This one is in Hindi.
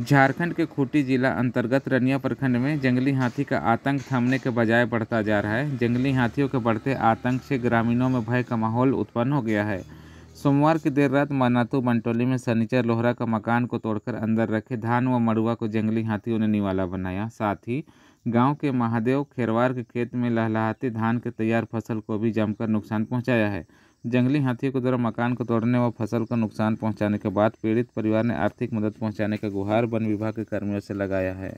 झारखंड के खूंटी जिला अंतर्गत रनिया प्रखंड में जंगली हाथी का आतंक थमने के बजाय बढ़ता जा रहा है जंगली हाथियों के बढ़ते आतंक से ग्रामीणों में भय का माहौल उत्पन्न हो गया है सोमवार की देर रात मनातू बंटोली में सनीचर लोहरा का मकान को तोड़कर अंदर रखे धान व मड़ुआ को जंगली हाथियों ने निवाला बनाया साथ ही गाँव के महादेव खेरवार के खेत में लहलाहाते धान के तैयार फसल को भी जमकर नुकसान पहुँचाया है जंगली हाथियों के द्वारा मकान को तोड़ने व फसल को नुकसान पहुंचाने के बाद पीड़ित परिवार ने आर्थिक मदद पहुंचाने का गुहार वन विभाग के कर्मियों से लगाया है